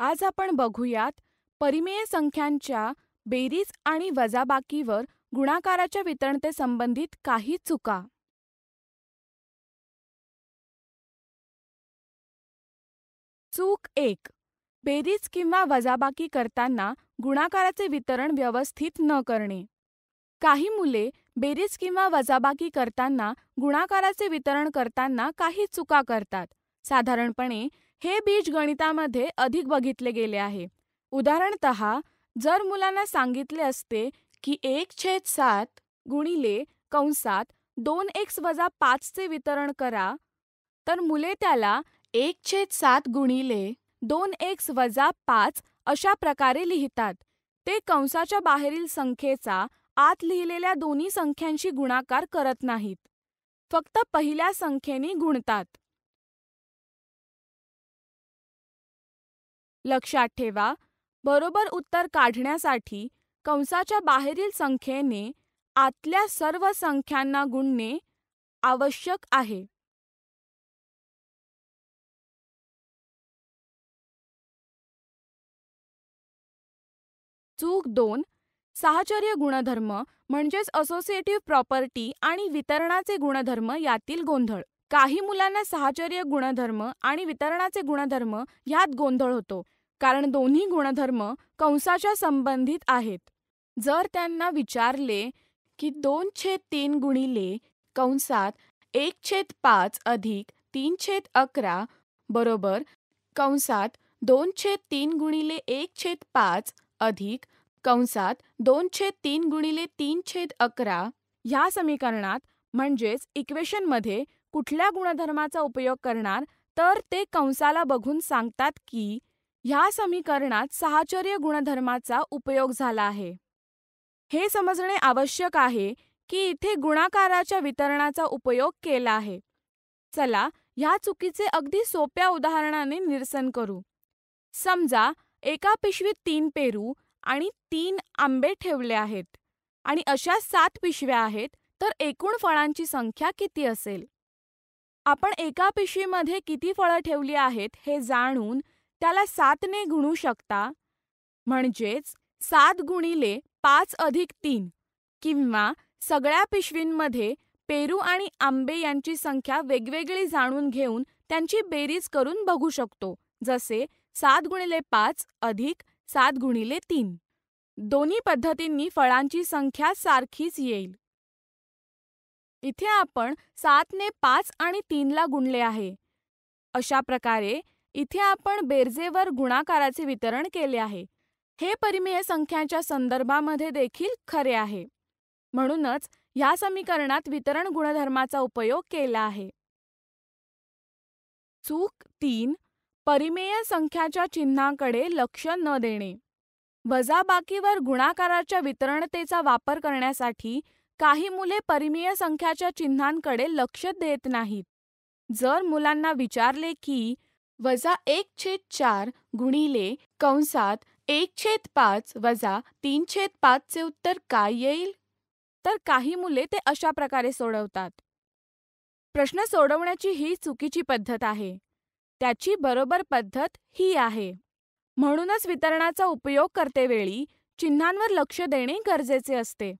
आज आपण बघूयात परिमेय संख्यांच्या बेरीज आणि वजाबाकीवर गुणाकाराच्या वितरणतेसंबंधित काही चुका चूक एक बेरीज किंवा वजाबाकी करताना गुणाकाराचे वितरण व्यवस्थित न करणे काही मुले बेरीज किंवा वजाबाकी करताना गुणाकाराचे वितरण करताना काही चुका करतात साधारणपणे हे बीज गणितामध्ये अधिक बघितले गेले आहे उदाहरणतः जर मुलांना सांगितले असते की एक छेद सात गुणिले कंसात दोन एक्स वजा पाचचे वितरण करा तर मुले त्याला एक छेद सात गुणिले दोन एक्स वजा पाच अशा प्रकारे लिहितात ते कंसाच्या बाहेरील संख्येचा आत लिहिलेल्या दोन्ही संख्यांशी गुणाकार करत नाहीत फक्त पहिल्या संख्येने गुणतात लक्षात ठेवा बरोबर उत्तर काढण्यासाठी कंसाच्या बाहेरील संख्येने आतल्या सर्व संख्यांना गुणणे आवश्यक आहे चूक दोन साहचर्य गुणधर्म म्हणजेच असोसिएटिव्ह प्रॉपर्टी आणि वितरणाचे गुणधर्म यातील गोंधळ काही मुलांना साहचर्य गुणधर्म आणि वितरणाचे गुणधर्म ह्यात गोंधळ होतो कारण दोन्ही गुणधर्म कंसाच्या संबंधित आहेत जर त्यांना विचारले की दोन छेद तीन गुणिले कंसात एक छेद पाच अधिक तीन छेद अकरा बरोबर कंसात दोन छेद तीन गुणिले एक छेद पाच अधिक कंसात दोन छेद तीन गुणिले तीन छेद अकरा ह्या समीकरणात म्हणजेच इक्वेशनमध्ये कुठल्या गुणधर्माचा उपयोग करणार तर ते कंसाला बघून सांगतात की ह्या समीकरणात साहचर्य गुणधर्माचा उपयोग झाला आहे हे समजणे आवश्यक आहे की इथे गुणाकाराच्या वितरणाचा उपयोग केला आहे चला ह्या चुकीचे अगदी सोप्या उदाहरणाने निरसन करू समजा एका पिशवीत तीन पेरू आणि तीन आंबे ठेवले आहेत आणि अशा सात पिशव्या आहेत तर एकूण फळांची संख्या किती असेल आपण एका पिशवीमध्ये किती फळं ठेवली आहेत हे जाणून त्याला सातने गुणू शकता म्हणजेच सात गुणिले पाच अधिक तीन किंवा सगळ्या पिशवींमध्ये पेरू आणि आंबे यांची संख्या वेगवेगळी जाणून घेऊन त्यांची बेरीज करून बघू शकतो जसे सात गुणिले पाच अधिक सात गुणिले तीन दोन्ही पद्धतींनी फळांची संख्या सारखीच येईल इथे आपण सातने पाच आणि तीनला गुणले आहे. अशा प्रकारे इथे आपण बेरजेवर गुणाकाराचे वितरण केले आहे. हे परिमेय संख्यांच्या संदर्भामध्ये देखील खरे आहे. म्हणूनच ह्या समीकरणात वितरण गुणधर्माचा उपयोग केला आहे. चूक तीन परिमेय संख्याच्या चिन्हाकडे लक्ष न देणे वजाबाकीवर गुणाकाराच्या वितरणतेचा वापर करण्यासाठी काही मुले परिमेय संख्याच्या चिन्हांकडे लक्ष देत नाहीत जर मुलांना विचारले की वजा एक छेद चार गुणिले कंसात एक छेद पाच वजा तीन छेद पाचचे उत्तर काय येईल तर काही मुले ते अशा प्रकारे सोडवतात प्रश्न सोडवण्याची ही चुकीची पद्धत आहे त्याची बरोबर पद्धत ही आहे म्हणूनच वितरणाचा उपयोग करतेवेळी चिन्हांवर लक्ष देणे गरजेचे असते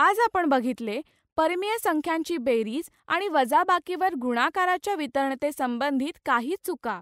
आज आपण बघितले परिमेय संख्यांची बेरीज आणि वजाबाकीवर गुणाकाराच्या वितरणतेसंबंधित संबंधित काही चुका